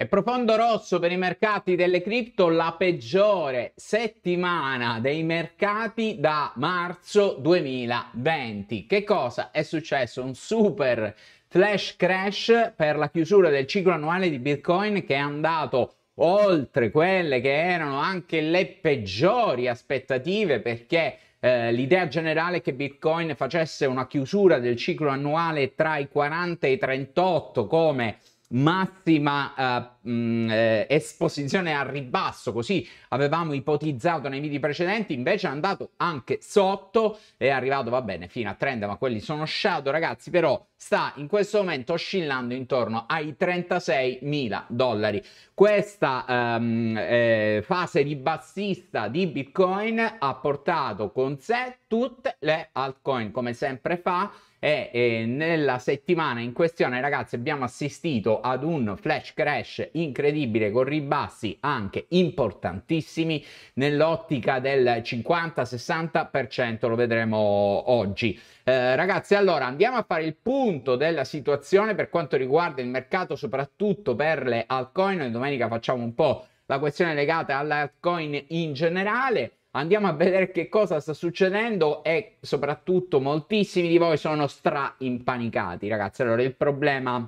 E profondo rosso per i mercati delle cripto, la peggiore settimana dei mercati da marzo 2020. Che cosa è successo? Un super flash crash per la chiusura del ciclo annuale di Bitcoin che è andato oltre quelle che erano anche le peggiori aspettative perché eh, l'idea generale è che Bitcoin facesse una chiusura del ciclo annuale tra i 40 e i 38 come massima uh, mh, eh, esposizione al ribasso, così avevamo ipotizzato nei video precedenti, invece è andato anche sotto, è arrivato, va bene, fino a 30, ma quelli sono shadow ragazzi, però sta in questo momento oscillando intorno ai 36 mila dollari. Questa um, eh, fase ribassista di Bitcoin ha portato con sé tutte le altcoin, come sempre fa. E, e nella settimana in questione, ragazzi, abbiamo assistito ad un flash crash incredibile con ribassi anche importantissimi nell'ottica del 50-60%. Lo vedremo oggi. Eh, ragazzi, allora andiamo a fare il punto punto della situazione per quanto riguarda il mercato, soprattutto per le altcoin. E domenica facciamo un po' la questione legata alle altcoin in generale. Andiamo a vedere che cosa sta succedendo e soprattutto moltissimi di voi sono stra impanicati, ragazzi. Allora, il problema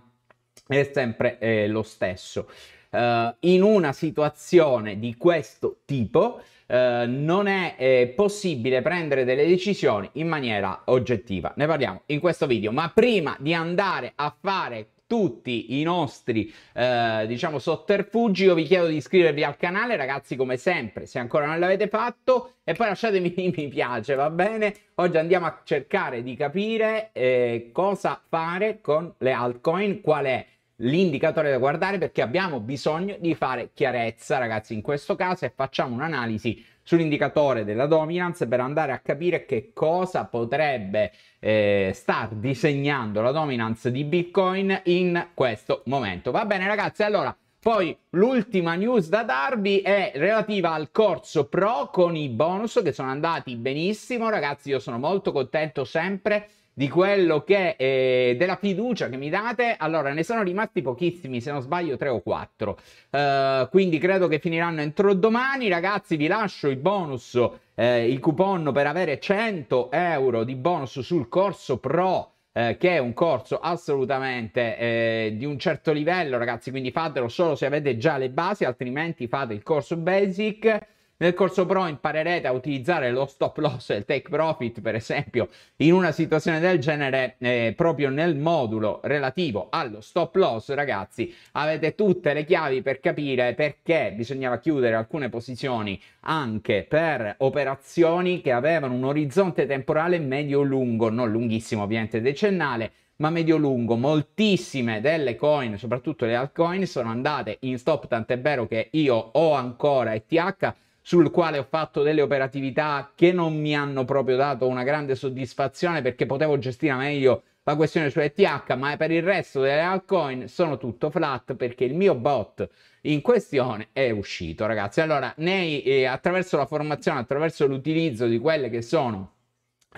è sempre eh, lo stesso eh, in una situazione di questo tipo eh, non è eh, possibile prendere delle decisioni in maniera oggettiva. Ne parliamo in questo video, ma prima di andare a fare tutti i nostri eh, diciamo sotterfugi io vi chiedo di iscrivervi al canale ragazzi come sempre se ancora non l'avete fatto e poi lasciatemi mi piace va bene oggi andiamo a cercare di capire eh, cosa fare con le altcoin qual è l'indicatore da guardare perché abbiamo bisogno di fare chiarezza, ragazzi, in questo caso e facciamo un'analisi sull'indicatore della dominance per andare a capire che cosa potrebbe eh, star disegnando la dominance di Bitcoin in questo momento. Va bene, ragazzi, allora poi l'ultima news da darvi è relativa al corso pro con i bonus che sono andati benissimo, ragazzi. Io sono molto contento sempre di quello che eh, della fiducia che mi date, allora ne sono rimasti pochissimi, se non sbaglio tre o quattro. Uh, quindi credo che finiranno entro domani, ragazzi, vi lascio i bonus, eh, il coupon per avere 100 euro di bonus sul corso pro. Eh, che è un corso assolutamente eh, di un certo livello, ragazzi. Quindi fatelo solo se avete già le basi, altrimenti fate il corso basic. Nel corso pro imparerete a utilizzare lo stop loss e il take profit, per esempio, in una situazione del genere, eh, proprio nel modulo relativo allo stop loss, ragazzi, avete tutte le chiavi per capire perché bisognava chiudere alcune posizioni anche per operazioni che avevano un orizzonte temporale medio-lungo, non lunghissimo ovviamente decennale, ma medio-lungo. Moltissime delle coin, soprattutto le altcoin, sono andate in stop, tant'è vero che io ho ancora ETH sul quale ho fatto delle operatività che non mi hanno proprio dato una grande soddisfazione perché potevo gestire meglio la questione su ETH, ma per il resto delle altcoin sono tutto flat perché il mio bot in questione è uscito, ragazzi. Allora, nei, eh, attraverso la formazione, attraverso l'utilizzo di quelle che sono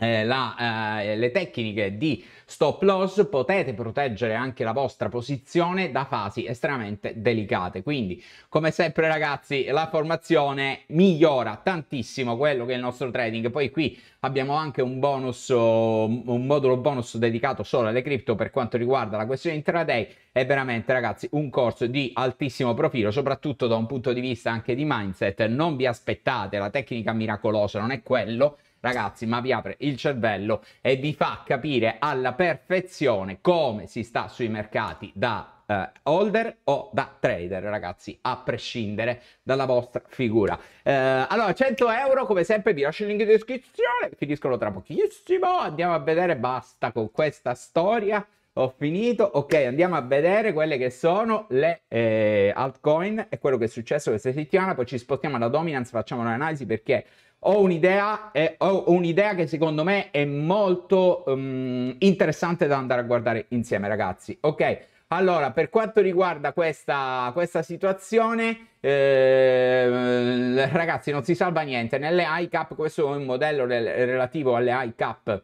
eh, la, eh, le tecniche di stop loss potete proteggere anche la vostra posizione da fasi estremamente delicate quindi come sempre ragazzi la formazione migliora tantissimo quello che è il nostro trading poi qui abbiamo anche un bonus un modulo bonus dedicato solo alle cripto per quanto riguarda la questione intraday è veramente ragazzi un corso di altissimo profilo soprattutto da un punto di vista anche di mindset non vi aspettate la tecnica miracolosa non è quello ragazzi, ma vi apre il cervello e vi fa capire alla perfezione come si sta sui mercati da eh, holder o da trader, ragazzi, a prescindere dalla vostra figura. Eh, allora, 100 euro, come sempre, vi lascio il link in descrizione, finiscono tra pochissimo, andiamo a vedere, basta con questa storia. Ho finito, ok, andiamo a vedere quelle che sono le eh, altcoin e quello che è successo questa settimana, poi ci spostiamo alla dominance, facciamo un'analisi perché ho un'idea, eh, ho un'idea che secondo me è molto um, interessante da andare a guardare insieme, ragazzi. Ok, allora per quanto riguarda questa, questa situazione, eh, ragazzi, non si salva niente. Nelle ICAP, questo è un modello re- relativo alle ICAP.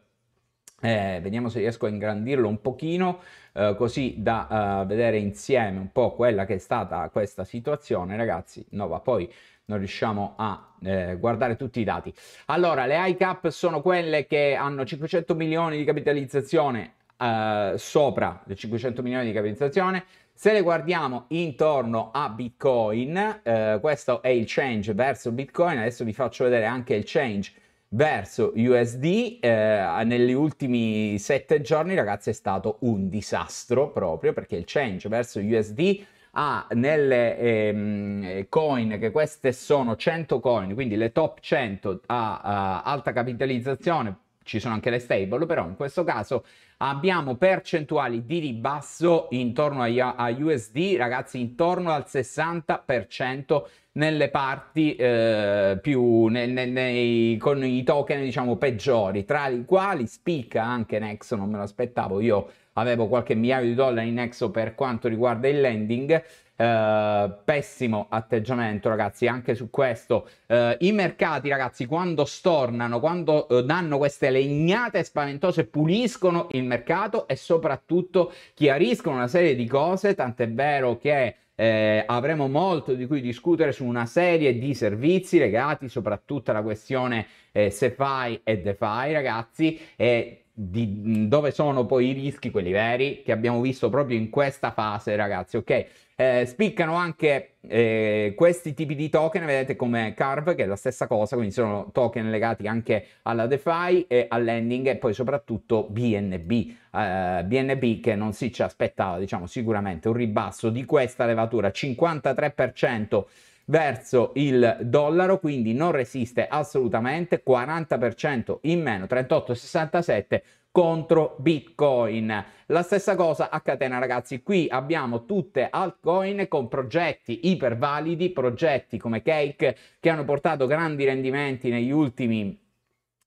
Eh, vediamo se riesco a ingrandirlo un pochino eh, così da eh, vedere insieme un po' quella che è stata questa situazione ragazzi no Nova poi non riusciamo a eh, guardare tutti i dati. Allora, le ICAP sono quelle che hanno 500 milioni di capitalizzazione eh, sopra le 500 milioni di capitalizzazione. Se le guardiamo intorno a Bitcoin, eh, questo è il change verso Bitcoin, adesso vi faccio vedere anche il change verso USD eh, negli ultimi sette giorni ragazzi è stato un disastro proprio perché il change verso USD ha nelle ehm, coin, che queste sono 100 coin, quindi le top 100 a, uh, alta capitalizzazione, ci sono anche le stable, però in questo caso abbiamo percentuali di ribasso intorno agli, a USD, ragazzi, intorno al 60% nelle parti eh, più nel, nel, nei, con i token diciamo peggiori tra i quali spicca anche Nexo non me lo aspettavo io avevo qualche migliaio di dollari in exo per quanto riguarda il lending. Uh, pessimo atteggiamento ragazzi anche su questo uh, i mercati ragazzi quando stornano quando uh, danno queste legnate spaventose puliscono il mercato e soprattutto chiariscono una serie di cose tant'è vero che eh, avremo molto di cui discutere su una serie di servizi legati soprattutto alla questione eh, fai e defai ragazzi e dove sono poi i rischi, quelli veri, che abbiamo visto proprio in questa fase, ragazzi, ok? Eh, spiccano anche eh, questi tipi di token, vedete come Carve, che è la stessa cosa, quindi sono token legati anche alla DeFi e al lending e poi soprattutto BNB. Eh, BNB che non si ci aspettava, diciamo, sicuramente un ribasso di questa levatura, 53% verso il dollaro, quindi non resiste assolutamente, 40% in meno, 38,67 contro Bitcoin. La stessa cosa a catena ragazzi, qui abbiamo tutte altcoin con progetti ipervalidi, progetti come Cake che hanno portato grandi rendimenti negli ultimi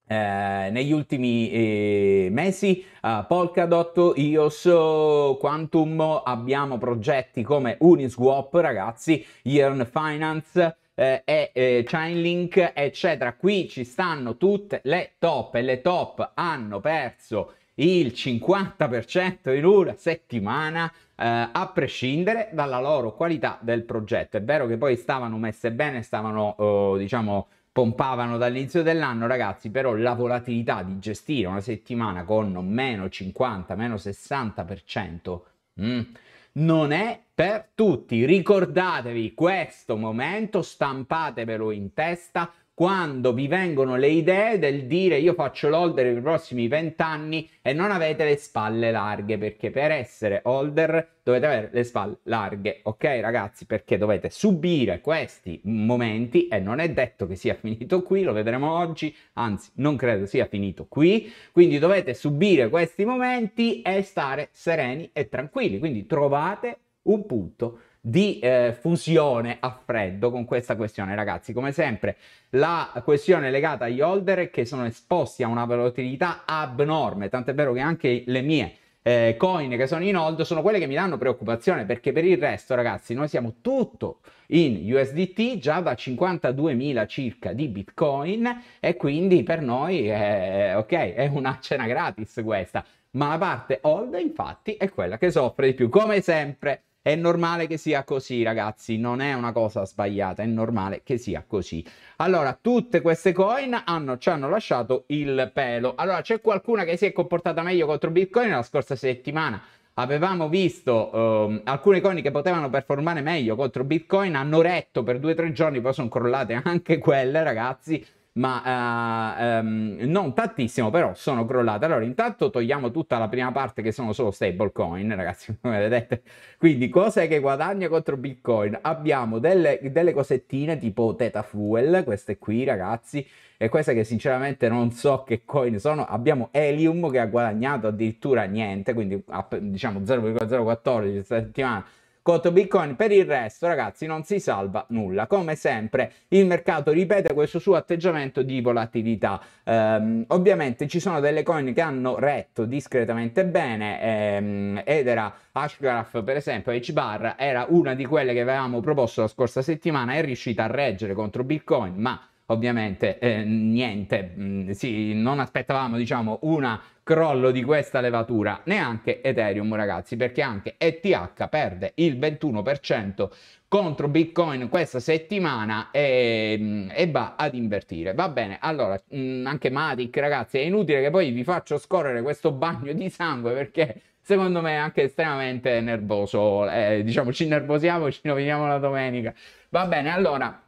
eh, negli ultimi eh, mesi eh, Polkadot, IOS, Quantum abbiamo progetti come Uniswap, ragazzi, Yearn Finance eh, e eh, Chainlink, eccetera. Qui ci stanno tutte le top e le top hanno perso il 50% in una settimana eh, a prescindere dalla loro qualità del progetto. È vero che poi stavano messe bene, stavano eh, diciamo pompavano dall'inizio dell'anno, ragazzi, però la volatilità di gestire una settimana con meno 50, meno 60%, mm, non è per tutti. Ricordatevi questo momento, stampatevelo in testa, quando vi vengono le idee del dire io faccio l'holder per i prossimi vent'anni e non avete le spalle larghe perché per essere holder dovete avere le spalle larghe ok ragazzi perché dovete subire questi momenti e non è detto che sia finito qui lo vedremo oggi anzi non credo sia finito qui quindi dovete subire questi momenti e stare sereni e tranquilli quindi trovate un punto di eh, fusione a freddo con questa questione, ragazzi. Come sempre, la questione legata agli holder che sono esposti a una volatilità abnorme, tant'è vero che anche le mie eh, coin che sono in hold sono quelle che mi danno preoccupazione perché per il resto ragazzi noi siamo tutto in USDT già da 52.000 circa di bitcoin e quindi per noi è, eh, ok è una cena gratis questa ma la parte hold infatti è quella che soffre di più come sempre è normale che sia così, ragazzi, non è una cosa sbagliata, è normale che sia così. Allora, tutte queste coin hanno, ci hanno lasciato il pelo. Allora, c'è qualcuna che si è comportata meglio contro Bitcoin la scorsa settimana. Avevamo visto ehm, alcune coin che potevano performare meglio contro Bitcoin, hanno retto per due o tre giorni, poi sono crollate anche quelle, ragazzi ma uh, um, non tantissimo, però sono crollate. Allora, intanto togliamo tutta la prima parte che sono solo stablecoin, ragazzi, come vedete. Quindi, cose che guadagna contro Bitcoin. Abbiamo delle, delle cosettine tipo Teta Fuel, queste qui, ragazzi, e queste che sinceramente non so che coin sono. Abbiamo Helium che ha guadagnato addirittura niente, quindi diciamo 0,014 settimana Coto Bitcoin. Per il resto, ragazzi, non si salva nulla. Come sempre, il mercato ripete questo suo atteggiamento di volatilità. Ehm, ovviamente ci sono delle coin che hanno retto discretamente bene. Ehm, ed era Ashgraph, per esempio, HBAR era una di quelle che avevamo proposto la scorsa settimana. È riuscita a reggere contro Bitcoin, ma ovviamente eh, niente, mh, mm, sì, non aspettavamo diciamo una crollo di questa levatura, neanche Ethereum ragazzi, perché anche ETH perde il 21% contro Bitcoin questa settimana e, mm, e, va ad invertire. Va bene, allora, mm, anche Matic ragazzi, è inutile che poi vi faccio scorrere questo bagno di sangue perché secondo me è anche estremamente nervoso, eh, diciamo ci nervosiamo, ci nominiamo la domenica. Va bene, allora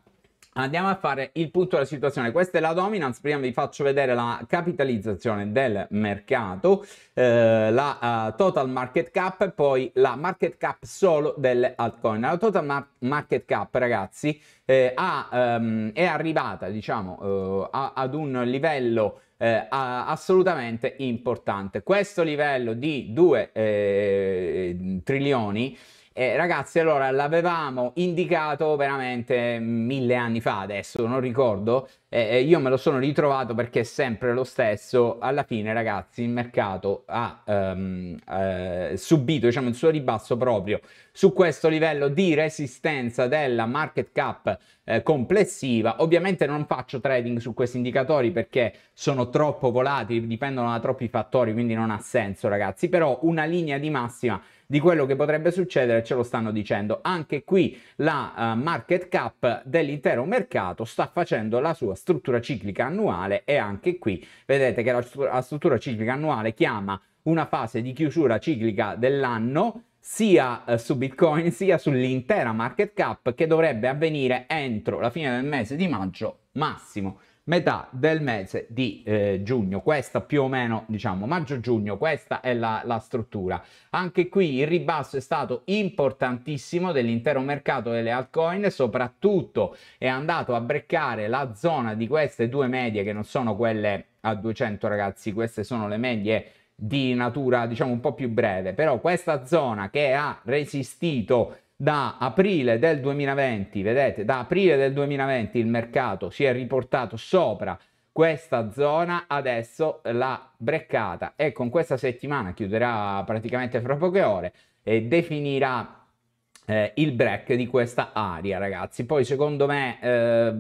Andiamo a fare il punto della situazione. Questa è la dominance. Prima vi faccio vedere la capitalizzazione del mercato, eh, la uh, total market cap, poi la market cap solo delle altcoin. La total mar- market cap, ragazzi, eh, ha, um, è arrivata diciamo, eh, a, ad un livello eh, assolutamente importante. Questo livello di 2 eh, trilioni eh, ragazzi, allora l'avevamo indicato veramente mille anni fa adesso, non ricordo. Eh, io me lo sono ritrovato perché è sempre lo stesso. Alla fine, ragazzi, il mercato ha ehm, eh, subito diciamo, il suo ribasso proprio su questo livello di resistenza della market cap eh, complessiva. Ovviamente non faccio trading su questi indicatori perché sono troppo volatili, dipendono da troppi fattori, quindi non ha senso, ragazzi. Però una linea di massima di quello che potrebbe succedere ce lo stanno dicendo. Anche qui la uh, market cap dell'intero mercato sta facendo la sua struttura ciclica annuale e anche qui vedete che la, la struttura ciclica annuale chiama una fase di chiusura ciclica dell'anno sia eh, su Bitcoin sia sull'intera market cap che dovrebbe avvenire entro la fine del mese di maggio massimo metà del mese di eh, giugno. Questa più o meno, diciamo, maggio-giugno, questa è la, la, struttura. Anche qui il ribasso è stato importantissimo dell'intero mercato delle altcoin, soprattutto è andato a breccare la zona di queste due medie che non sono quelle a 200 ragazzi, queste sono le medie di natura diciamo un po' più breve, però questa zona che ha resistito da aprile del 2020, vedete, da aprile del 2020 il mercato si è riportato sopra questa zona, adesso l'ha breccata e con questa settimana chiuderà praticamente fra poche ore e definirà eh, il break di questa area, ragazzi. Poi secondo me, eh,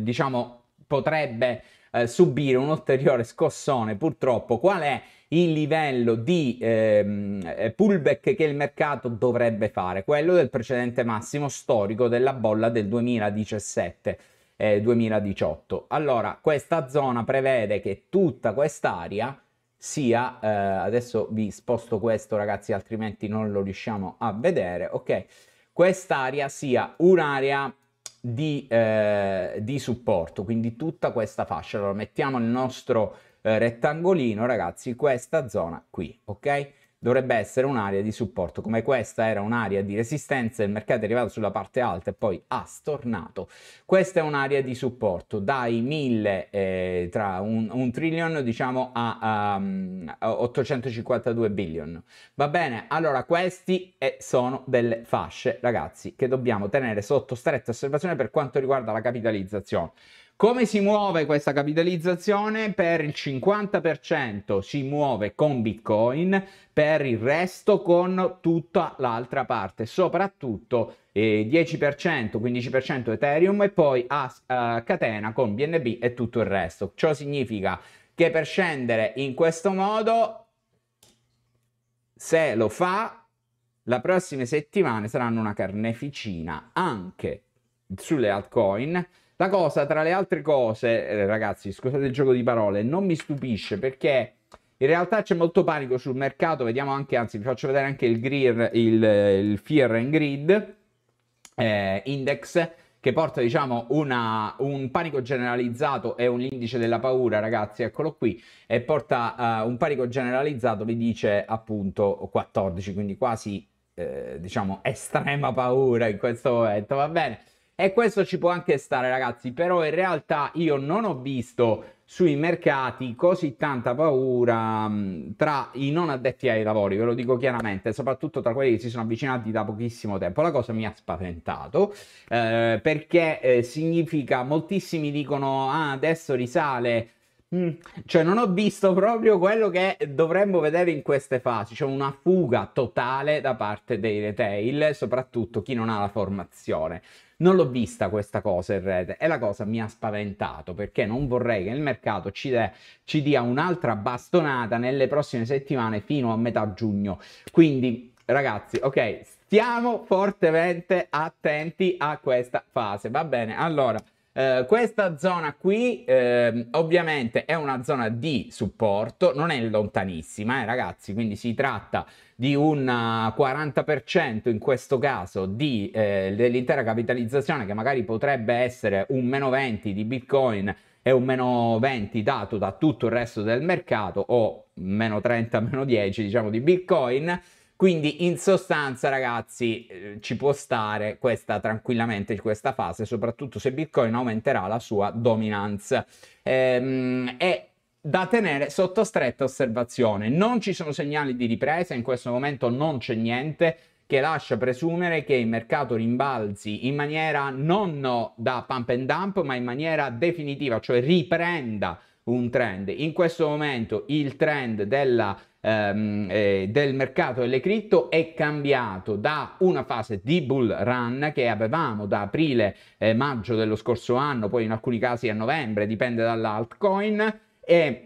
diciamo, potrebbe eh, subire un ulteriore scossone, purtroppo. Qual è il livello di ehm, eh, pullback che il mercato dovrebbe fare, quello del precedente massimo storico della bolla del 2017. 2018. Eh, allora, questa zona prevede che tutta quest'area sia, eh, adesso vi sposto questo ragazzi, altrimenti non lo riusciamo a vedere, ok? Quest'area sia un'area di, eh, di supporto, quindi tutta questa fascia. Allora, mettiamo il nostro eh, rettangolino, ragazzi, questa zona qui, ok? Dovrebbe essere un'area di supporto, come questa era un'area di resistenza, il mercato è arrivato sulla parte alta e poi ha stornato. Questa è un'area di supporto dai 1000, eh, tra un, un trillion diciamo a, um, a 852 billion. Va bene, allora questi eh, sono delle fasce, ragazzi, che dobbiamo tenere sotto stretta osservazione per quanto riguarda la capitalizzazione. Come si muove questa capitalizzazione? Per il 50% si muove con Bitcoin, per il resto con tutta l'altra parte, soprattutto eh, 10%, 15% Ethereum e poi a, a eh, catena con BNB e tutto il resto. Ciò significa che per scendere in questo modo, se lo fa, le prossime settimane saranno una carneficina anche sulle altcoin la cosa, tra le altre cose, eh, ragazzi, scusate il gioco di parole, non mi stupisce perché in realtà c'è molto panico sul mercato. Vediamo anche, anzi, vi faccio vedere anche il, grid, il, il Fear and Grid eh, Index che porta diciamo una, un panico generalizzato è un indice della paura ragazzi eccolo qui e porta uh, un panico generalizzato vi dice appunto 14 quindi quasi eh, diciamo estrema paura in questo momento va bene e questo ci può anche stare ragazzi, però in realtà io non ho visto sui mercati così tanta paura mm, tra i non addetti ai lavori, ve lo dico chiaramente, soprattutto tra quelli che si sono avvicinati da pochissimo tempo. La cosa mi ha spaventato eh, perché eh, significa moltissimi dicono ah, adesso risale Mm. Cioè, non ho visto proprio quello che dovremmo vedere in queste fasi, cioè una fuga totale da parte dei retail, soprattutto chi non ha la formazione. Non l'ho vista questa cosa in rete e la cosa mi ha spaventato perché non vorrei che il mercato ci, de- ci dia un'altra bastonata nelle prossime settimane fino a metà giugno. Quindi, ragazzi, ok, stiamo fortemente attenti a questa fase, va bene? Allora. Eh, questa zona qui eh, ovviamente è una zona di supporto, non è lontanissima eh, ragazzi, quindi si tratta di un 40% eh, in questo caso di, eh, dell'intera capitalizzazione che magari potrebbe essere un meno 20 di Bitcoin e un meno 20 dato da tutto il resto del mercato o meno 30, meno 10 diciamo di Bitcoin quindi in sostanza ragazzi eh, ci può stare questa tranquillamente questa fase, soprattutto se Bitcoin aumenterà la sua dominanza. Ehm, e da tenere sotto stretta osservazione. Non ci sono segnali di ripresa, in questo momento non c'è niente che lascia presumere che il mercato rimbalzi in maniera non da pump and dump, ma in maniera definitiva, cioè riprenda un trend. In questo momento il trend della, ehm, eh, del mercato delle cripto è cambiato da una fase di bull run che avevamo da aprile-maggio eh, dello scorso anno, poi in alcuni casi a novembre, dipende dall'altcoin, e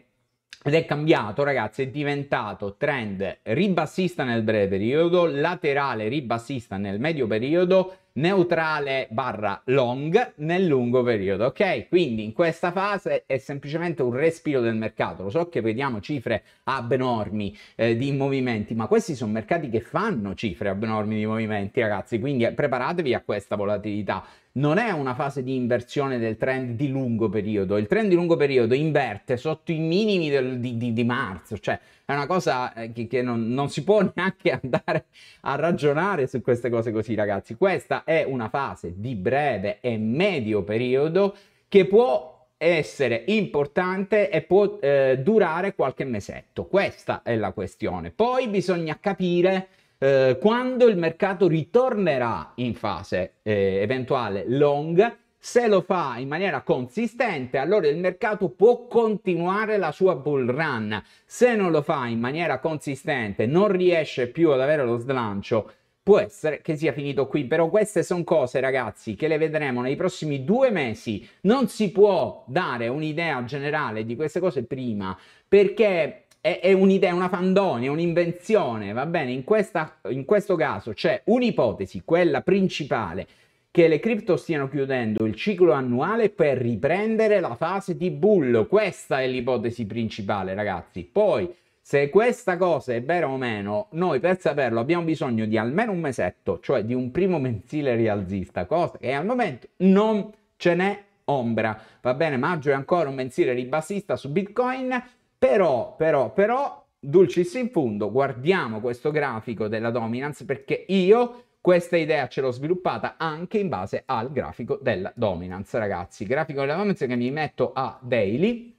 ed è cambiato ragazzi, è diventato trend ribassista nel breve periodo, laterale ribassista nel medio periodo neutrale barra long nel lungo periodo, ok? Quindi in questa fase è semplicemente un respiro del mercato. Lo so che vediamo cifre abnormi eh, di movimenti, ma questi sono mercati che fanno cifre abnormi di movimenti, ragazzi, quindi preparatevi a questa volatilità non è una fase di inversione del trend di lungo periodo, il trend di lungo periodo inverte sotto i minimi del, di, di, di, marzo, cioè è una cosa eh, che, che non, non, si può neanche andare a ragionare su queste cose così ragazzi, questa è una fase di breve e medio periodo che può essere importante e può eh, durare qualche mesetto, questa è la questione, poi bisogna capire eh, quando il mercato ritornerà in fase eh, eventuale long, se lo fa in maniera consistente, allora il mercato può continuare la sua bull run. Se non lo fa in maniera consistente, non riesce più ad avere lo slancio, può essere che sia finito qui. Però queste sono cose, ragazzi, che le vedremo nei prossimi due mesi. Non si può dare un'idea generale di queste cose prima, perché è, è un'idea, una fandonia, un'invenzione, va bene? In, questa, in questo caso c'è un'ipotesi, quella principale, che le cripto stiano chiudendo il ciclo annuale per riprendere la fase di bull. Questa è l'ipotesi principale, ragazzi. Poi, se questa cosa è vera o meno, noi per saperlo abbiamo bisogno di almeno un mesetto, cioè di un primo mensile rialzista, cosa che al momento non ce n'è ombra. Va bene, maggio è ancora un mensile ribassista su Bitcoin però, però, però, dulcis in fundo, guardiamo questo grafico della dominance perché io questa idea ce l'ho sviluppata anche in base al grafico della dominance, ragazzi. Grafico della dominance che mi metto a daily,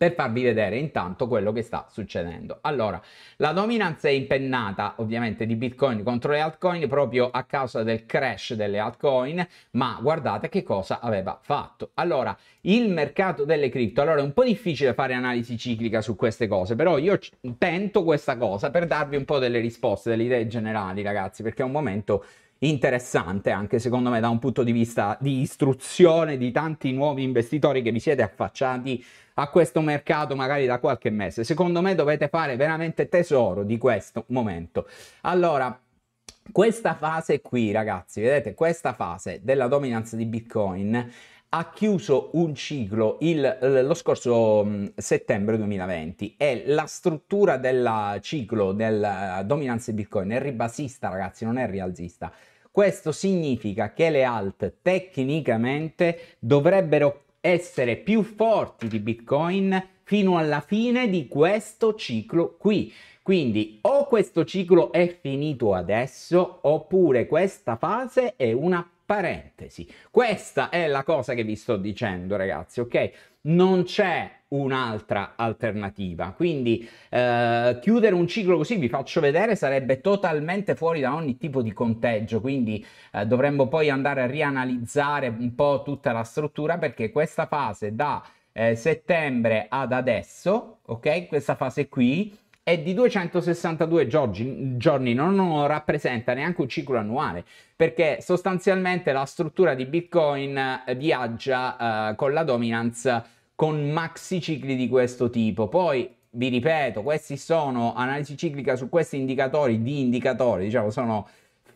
per farvi vedere intanto quello che sta succedendo. Allora, la dominanza è impennata ovviamente di Bitcoin contro le altcoin proprio a causa del crash delle altcoin, ma guardate che cosa aveva fatto. Allora, il mercato delle cripto, allora è un po' difficile fare analisi ciclica su queste cose, però io tento questa cosa per darvi un po' delle risposte, delle idee generali, ragazzi, perché è un momento interessante anche secondo me da un punto di vista di istruzione di tanti nuovi investitori che vi siete affacciati a questo mercato magari da qualche mese. Secondo me dovete fare veramente tesoro di questo momento. Allora, questa fase qui, ragazzi, vedete, questa fase della dominanza di Bitcoin ha chiuso un ciclo il, lo scorso settembre 2020 e la struttura del ciclo della eh, dominanza di Bitcoin è ribasista, ragazzi, non è rialzista. Questo significa che le alt tecnicamente dovrebbero essere più forti di Bitcoin fino alla fine di questo ciclo qui. Quindi o questo ciclo è finito adesso oppure questa fase è una parentesi. Questa è la cosa che vi sto dicendo ragazzi, ok? Non c'è un'altra alternativa. Quindi eh, chiudere un ciclo così, vi faccio vedere, sarebbe totalmente fuori da ogni tipo di conteggio, quindi eh, dovremmo poi andare a rianalizzare un po' tutta la struttura perché questa fase da eh, settembre ad adesso, ok? Questa fase qui è di 262 giorni, giorni, non rappresenta neanche un ciclo annuale, perché sostanzialmente la struttura di Bitcoin eh, viaggia eh, con la dominance con maxi cicli di questo tipo. Poi vi ripeto, questi sono analisi ciclica su questi indicatori di indicatori, diciamo, sono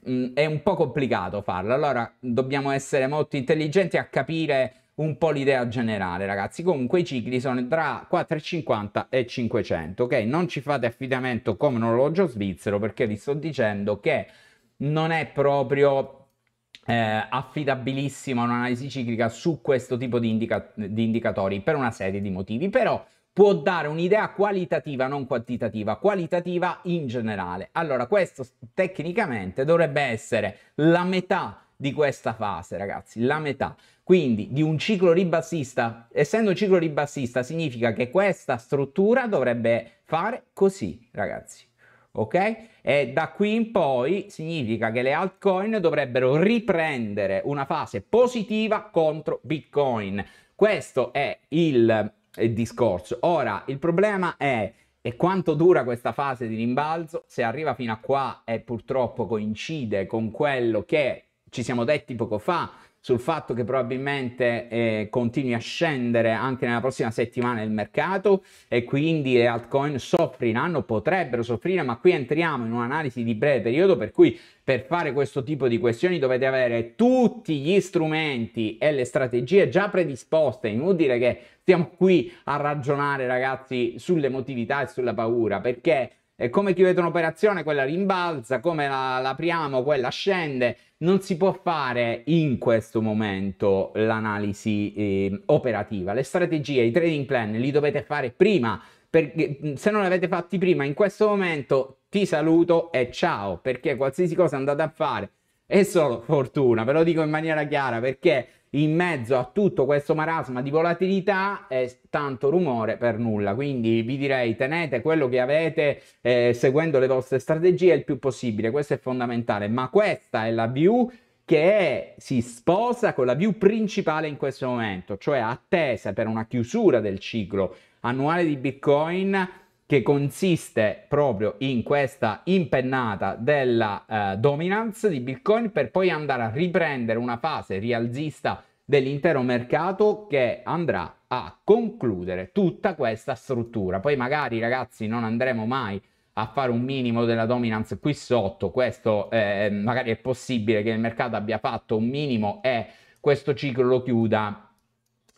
mh, mm, è un po' complicato farlo. Allora, dobbiamo essere molto intelligenti a capire un po' l'idea generale, ragazzi. Comunque i cicli sono tra 4,50 e 500, ok? Non ci fate affidamento come un orologio svizzero perché vi sto dicendo che non è proprio eh, affidabilissima un'analisi ciclica su questo tipo di, indica- di indicatori per una serie di motivi, però può dare un'idea qualitativa, non quantitativa, qualitativa in generale. Allora, questo tecnicamente dovrebbe essere la metà di questa fase, ragazzi, la metà. Quindi di un ciclo ribassista, essendo un ciclo ribassista, significa che questa struttura dovrebbe fare così, ragazzi ok? E da qui in poi significa che le altcoin dovrebbero riprendere una fase positiva contro Bitcoin. Questo è il, il discorso. Ora, il problema è e quanto dura questa fase di rimbalzo? Se arriva fino a qua e purtroppo coincide con quello che ci siamo detti poco fa, sul fatto che probabilmente eh, continui a scendere anche nella prossima settimana il mercato e quindi le altcoin soffriranno, potrebbero soffrire, ma qui entriamo in un'analisi di breve periodo per cui per fare questo tipo di questioni dovete avere tutti gli strumenti e le strategie già predisposte, inutile che stiamo qui a ragionare ragazzi sull'emotività e sulla paura perché e come chiudete un'operazione, quella rimbalza, come la, la apriamo, quella scende. Non si può fare in questo momento l'analisi eh, operativa. Le strategie, i trading plan li dovete fare prima, perché se non li avete fatti prima, in questo momento ti saluto e ciao, perché qualsiasi cosa andate a fare è solo fortuna, ve lo dico in maniera chiara, perché in mezzo a tutto questo marasma di volatilità è tanto rumore per nulla. Quindi vi direi tenete quello che avete eh, seguendo le vostre strategie il più possibile, questo è fondamentale, ma questa è la view che è, si sposa con la view principale in questo momento, cioè attesa per una chiusura del ciclo annuale di Bitcoin che consiste proprio in questa impennata della eh, dominance di Bitcoin per poi andare a riprendere una fase rialzista dell'intero mercato che andrà a concludere tutta questa struttura. Poi magari ragazzi non andremo mai a fare un minimo della dominance qui sotto, questo eh, magari è possibile che il mercato abbia fatto un minimo e questo ciclo lo chiuda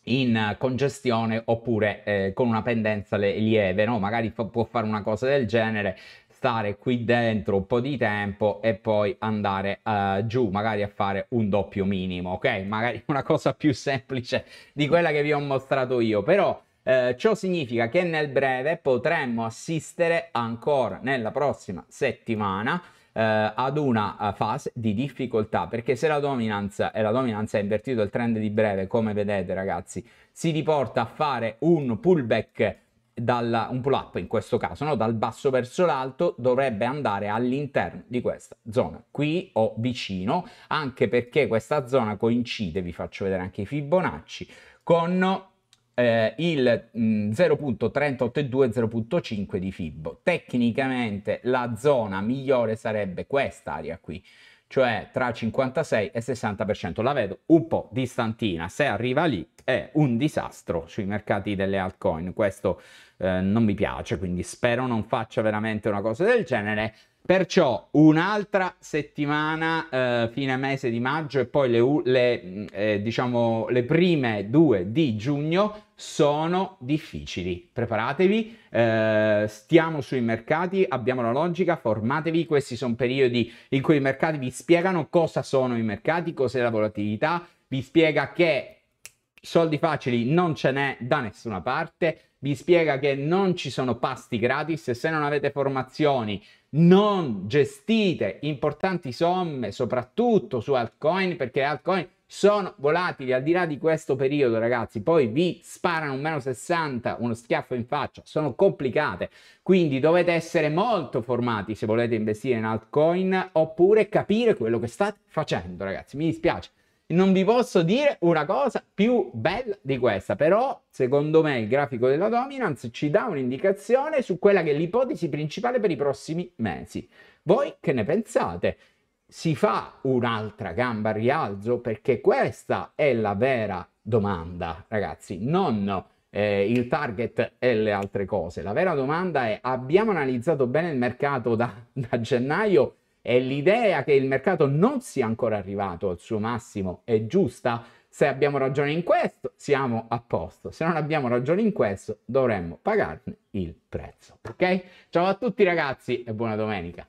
in congestione oppure eh, con una pendenza lieve, no? magari fa- può fare una cosa del genere, stare qui dentro un po' di tempo e poi andare uh, giù, magari a fare un doppio minimo, ok? Magari una cosa più semplice di quella che vi ho mostrato io, però eh, ciò significa che nel breve potremmo assistere ancora nella prossima settimana eh, ad una eh, fase di difficoltà perché se la dominanza e la dominanza ha invertito il trend di breve come vedete ragazzi si riporta a fare un pullback dal, un pull up in questo caso, no? dal basso verso l'alto, dovrebbe andare all'interno di questa zona qui o vicino, anche perché questa zona coincide, vi faccio vedere anche i Fibonacci, con eh, il 0.382 0.5 di Fibo. Tecnicamente la zona migliore sarebbe questa area qui, cioè tra 56 e 60%. La vedo un po' distantina, se arriva lì è un disastro sui mercati delle altcoin. Questo eh, non mi piace, quindi spero non faccia veramente una cosa del genere. Perciò un'altra settimana, eh, fine mese di maggio e poi le, le, mm, eh, diciamo, le, prime due di giugno sono difficili. Preparatevi, eh, stiamo sui mercati, abbiamo la logica, formatevi, questi sono periodi in cui i mercati vi spiegano cosa sono i mercati, cos'è la volatilità, vi spiega che soldi facili non ce n'è da nessuna parte, vi spiega che non ci sono pasti gratis, se non avete formazioni non gestite importanti somme, soprattutto su altcoin, perché altcoin sono volatili al di là di questo periodo, ragazzi. Poi vi sparano un meno 60, uno schiaffo in faccia, sono complicate. Quindi dovete essere molto formati se volete investire in altcoin oppure capire quello che state facendo, ragazzi. Mi dispiace non vi posso dire una cosa più bella di questa, però secondo me il grafico della dominance ci dà un'indicazione su quella che è l'ipotesi principale per i prossimi mesi. Voi che ne pensate? Si fa un'altra gamba a rialzo perché questa è la vera domanda, ragazzi, non eh, il target e le altre cose. La vera domanda è abbiamo analizzato bene il mercato da, da gennaio e l'idea che il mercato non sia ancora arrivato al suo massimo è giusta? Se abbiamo ragione in questo, siamo a posto. Se non abbiamo ragione in questo, dovremmo pagarne il prezzo. Ok? Ciao a tutti ragazzi e buona domenica.